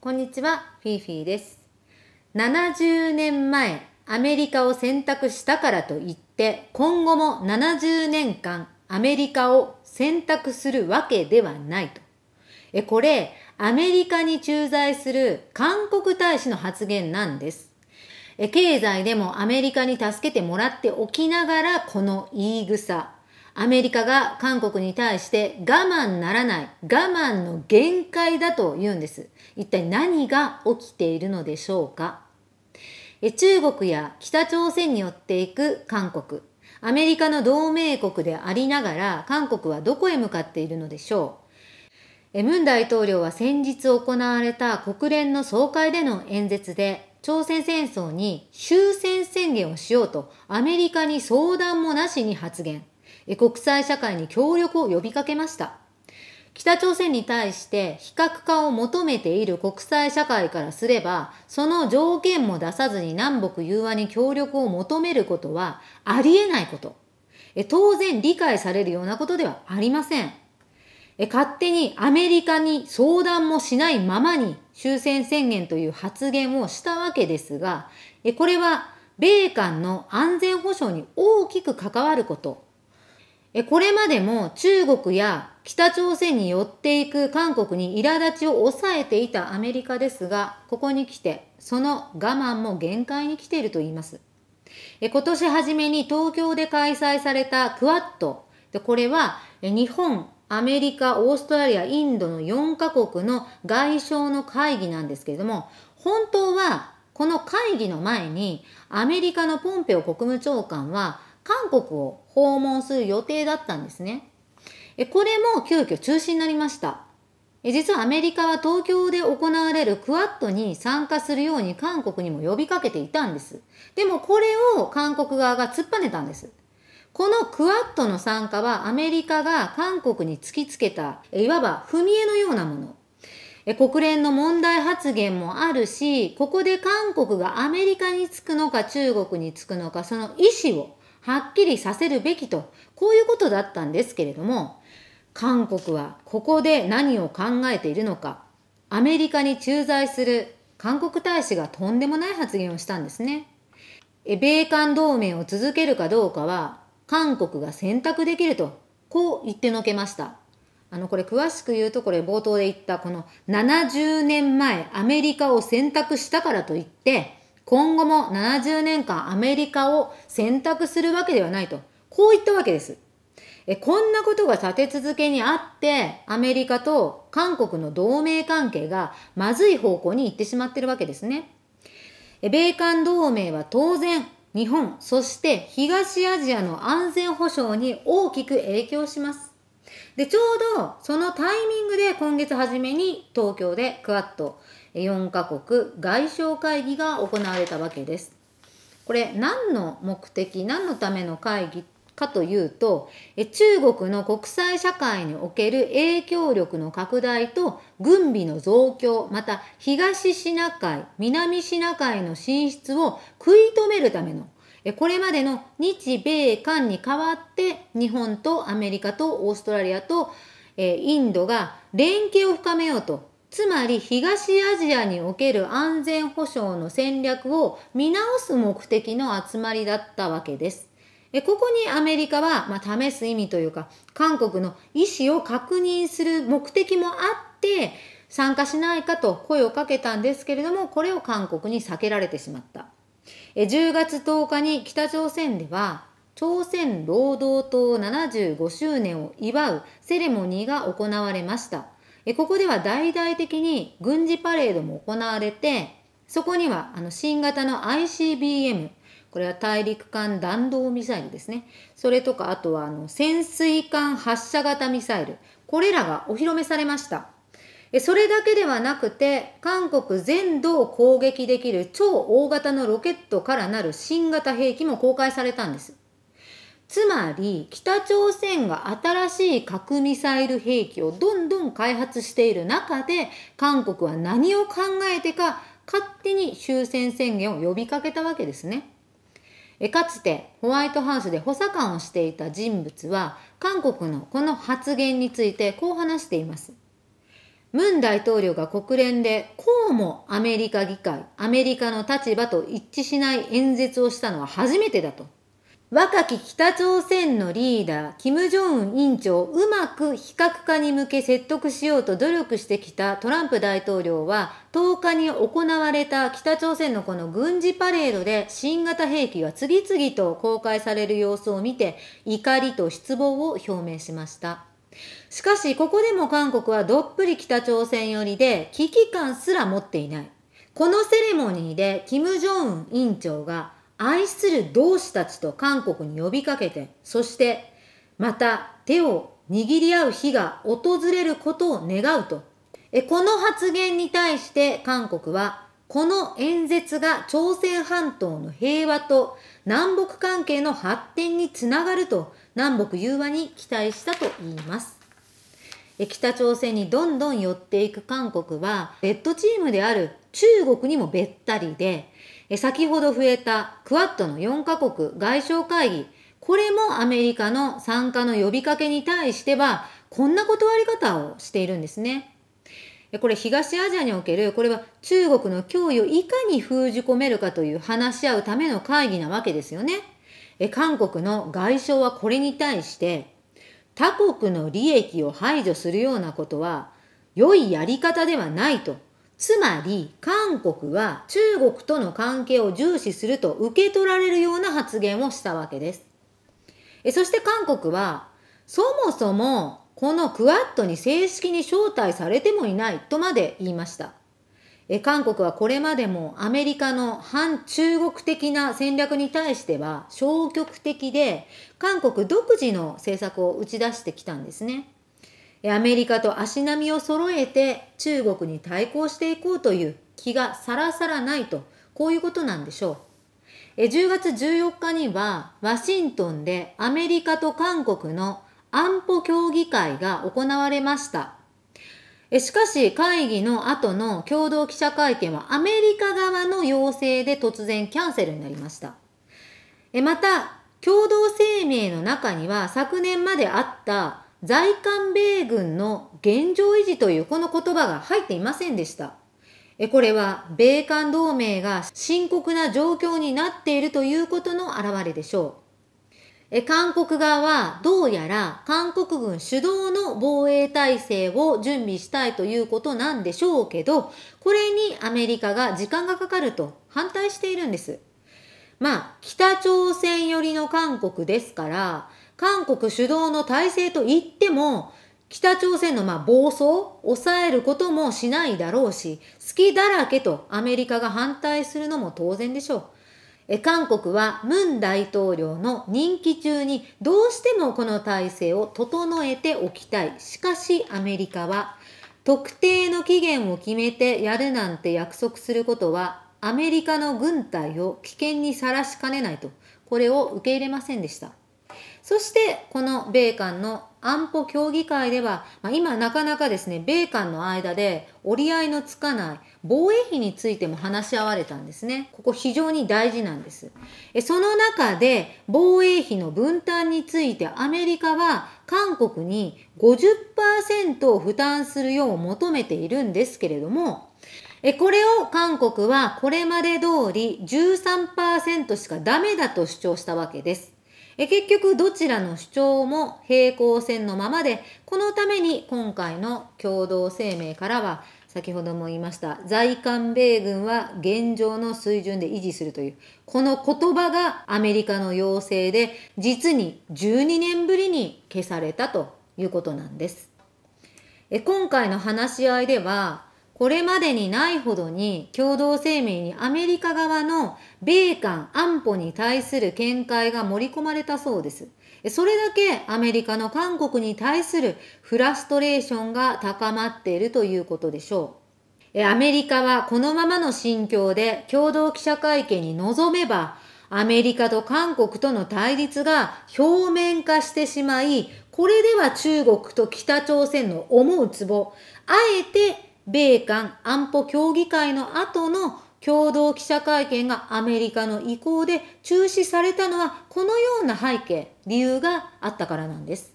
こんにちは、フィーフィーです。70年前、アメリカを選択したからといって、今後も70年間、アメリカを選択するわけではないと。え、これ、アメリカに駐在する韓国大使の発言なんです。え、経済でもアメリカに助けてもらっておきながら、この言い草、アメリカが韓国に対して我慢ならない、我慢の限界だと言うんです。一体何が起きているのでしょうか中国や北朝鮮によっていく韓国、アメリカの同盟国でありながら韓国はどこへ向かっているのでしょうムン大統領は先日行われた国連の総会での演説で朝鮮戦争に終戦宣言をしようとアメリカに相談もなしに発言。国際社会に協力を呼びかけました。北朝鮮に対して非核化を求めている国際社会からすれば、その条件も出さずに南北融和に協力を求めることはありえないこと。当然理解されるようなことではありません。勝手にアメリカに相談もしないままに終戦宣言という発言をしたわけですが、これは米韓の安全保障に大きく関わることこれまでも中国や北朝鮮に寄っていく韓国に苛立ちを抑えていたアメリカですが、ここに来て、その我慢も限界に来ていると言います。今年初めに東京で開催されたクワッド。これは日本、アメリカ、オーストラリア、インドの4カ国の外相の会議なんですけれども、本当はこの会議の前にアメリカのポンペオ国務長官は韓国を訪問する予定だったんですね。これも急遽中止になりました。実はアメリカは東京で行われるクワッドに参加するように韓国にも呼びかけていたんです。でもこれを韓国側が突っぱねたんです。このクワッドの参加はアメリカが韓国に突きつけた、いわば踏み絵のようなもの。国連の問題発言もあるし、ここで韓国がアメリカにつくのか中国につくのか、その意思をはっきりさせるべきと、こういうことだったんですけれども、韓国はここで何を考えているのか、アメリカに駐在する韓国大使がとんでもない発言をしたんですね。米韓同盟を続けるかどうかは、韓国が選択できると、こう言ってのけました。あの、これ詳しく言うと、これ冒頭で言った、この70年前アメリカを選択したからといって、今後も70年間アメリカを選択するわけではないと、こう言ったわけです。えこんなことが立て続けにあって、アメリカと韓国の同盟関係がまずい方向に行ってしまってるわけですね。え米韓同盟は当然、日本、そして東アジアの安全保障に大きく影響します。で、ちょうどそのタイミングで今月初めに東京でクアッド4カ国外相会議が行われたわけです。これ何の目的、何のための会議かというと、中国の国際社会における影響力の拡大と軍備の増強、また東シナ海、南シナ海の進出を食い止めるためのこれまでの日米韓に代わって日本とアメリカとオーストラリアとインドが連携を深めようとつまり東アジアにおける安全保障の戦略を見直す目的の集まりだったわけです。ここにアメリカは、まあ、試す意味というか韓国の意思を確認する目的もあって参加しないかと声をかけたんですけれどもこれを韓国に避けられてしまった。10月10日に北朝鮮では朝鮮労働党75周年を祝うセレモニーが行われました。ここでは大々的に軍事パレードも行われて、そこにはあの新型の ICBM、これは大陸間弾道ミサイルですね。それとか、あとはあの潜水艦発射型ミサイル、これらがお披露目されました。それだけではなくて、韓国全土を攻撃できる超大型のロケットからなる新型兵器も公開されたんです。つまり、北朝鮮が新しい核ミサイル兵器をどんどん開発している中で、韓国は何を考えてか、勝手に終戦宣言を呼びかけたわけですね。かつてホワイトハウスで補佐官をしていた人物は韓国のこの発言についてこう話しています。ムン大統領が国連でこうもアメリカ議会、アメリカの立場と一致しない演説をしたのは初めてだと。若き北朝鮮のリーダー、キム・ジョンウン委員長をうまく非核化に向け説得しようと努力してきたトランプ大統領は、10日に行われた北朝鮮のこの軍事パレードで新型兵器が次々と公開される様子を見て、怒りと失望を表明しました。しかし、ここでも韓国はどっぷり北朝鮮寄りで、危機感すら持っていない。このセレモニーで、キム・ジョンウン委員長が、愛する同志たちと韓国に呼びかけて、そして、また手を握り合う日が訪れることを願うと。この発言に対して韓国はこの演説が朝鮮半島の平和と南北関係の発展につながると南北融和に期待したと言います。北朝鮮にどんどん寄っていく韓国は、ベッドチームである中国にもべったりで、先ほど増えたクワッドの4カ国外相会議、これもアメリカの参加の呼びかけに対しては、こんな断り方をしているんですね。これ東アジアにおけるこれは中国の脅威をいかに封じ込めるかという話し合うための会議なわけですよね。え韓国の外相はこれに対して他国の利益を排除するようなことは良いやり方ではないと。つまり韓国は中国との関係を重視すると受け取られるような発言をしたわけです。えそして韓国はそもそもこのクアッドに正式に招待されてもいないとまで言いました。え韓国はこれまでもアメリカの反中国的な戦略に対しては消極的で韓国独自の政策を打ち出してきたんですね。アメリカと足並みを揃えて中国に対抗していこうという気がさらさらないとこういうことなんでしょう。10月14日にはワシントンでアメリカと韓国の安保協議会が行われました。しかし会議の後の共同記者会見はアメリカ側の要請で突然キャンセルになりました。また、共同声明の中には昨年まであった在韓米軍の現状維持というこの言葉が入っていませんでした。これは米韓同盟が深刻な状況になっているということの表れでしょう。え韓国側はどうやら韓国軍主導の防衛体制を準備したいということなんでしょうけど、これにアメリカが時間がかかると反対しているんです。まあ、北朝鮮寄りの韓国ですから、韓国主導の体制と言っても、北朝鮮のまあ暴走を抑えることもしないだろうし、好きだらけとアメリカが反対するのも当然でしょう。韓国はムン大統領の任期中にどうしてもこの体制を整えておきたい。しかしアメリカは特定の期限を決めてやるなんて約束することはアメリカの軍隊を危険にさらしかねないと、これを受け入れませんでした。そしてこの米韓の安保協議会では、まあ、今なかなかですね、米韓の間で折り合いのつかない防衛費についても話し合われたんですね。ここ非常に大事なんです。その中で防衛費の分担についてアメリカは韓国に50%を負担するよう求めているんですけれども、これを韓国はこれまで通り13%しかダメだと主張したわけです。え結局どちらの主張も平行線のままで、このために今回の共同声明からは、先ほども言いました、在韓米軍は現状の水準で維持するという、この言葉がアメリカの要請で、実に12年ぶりに消されたということなんです。え今回の話し合いでは、これまでにないほどに共同声明にアメリカ側の米韓安保に対する見解が盛り込まれたそうです。それだけアメリカの韓国に対するフラストレーションが高まっているということでしょう。アメリカはこのままの心境で共同記者会見に臨めばアメリカと韓国との対立が表面化してしまい、これでは中国と北朝鮮の思うつぼ、あえて米韓安保協議会の後の共同記者会見がアメリカの意向で中止されたのはこのような背景、理由があったからなんです。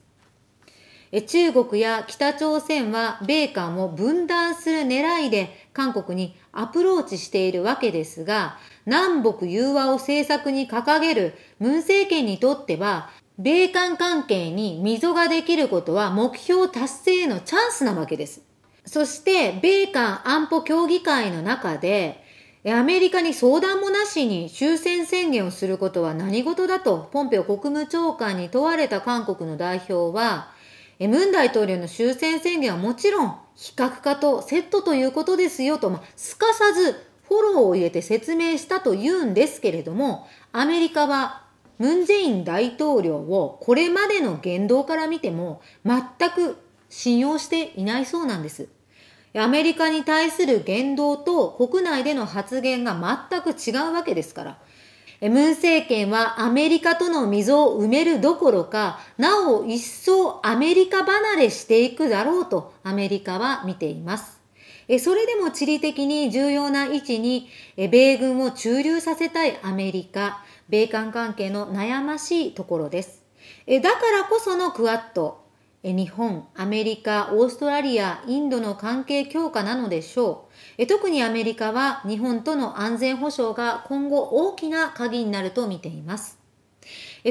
中国や北朝鮮は米韓を分断する狙いで韓国にアプローチしているわけですが、南北融和を政策に掲げる文政権にとっては、米韓関係に溝ができることは目標達成へのチャンスなわけです。そして、米韓安保協議会の中で、アメリカに相談もなしに終戦宣言をすることは何事だと、ポンペオ国務長官に問われた韓国の代表は、ムン大統領の終戦宣言はもちろん、非核化とセットということですよと、まあ、すかさずフォローを入れて説明したと言うんですけれども、アメリカはムン・ジェイン大統領をこれまでの言動から見ても全く信用していないそうなんです。アメリカに対する言動と国内での発言が全く違うわけですから。ムン政権はアメリカとの溝を埋めるどころか、なお一層アメリカ離れしていくだろうとアメリカは見ています。それでも地理的に重要な位置に、米軍を駐留させたいアメリカ、米韓関係の悩ましいところです。だからこそのクアッド、日本、アメリカ、オーストラリア、インドの関係強化なのでしょう。特にアメリカは日本との安全保障が今後大きな鍵になると見ています。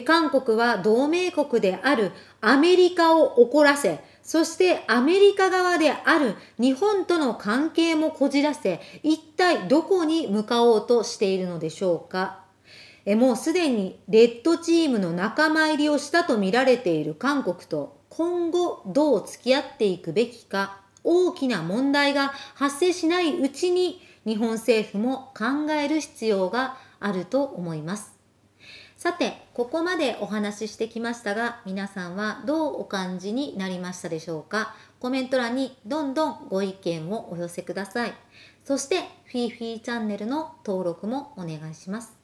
韓国は同盟国であるアメリカを怒らせ、そしてアメリカ側である日本との関係もこじらせ、一体どこに向かおうとしているのでしょうか。もうすでにレッドチームの仲間入りをしたとみられている韓国と今後どう付き合っていくべきか大きな問題が発生しないうちに日本政府も考える必要があると思います。さて、ここまでお話ししてきましたが、皆さんはどうお感じになりましたでしょうかコメント欄にどんどんご意見をお寄せください。そして、フィーフィーチャンネルの登録もお願いします。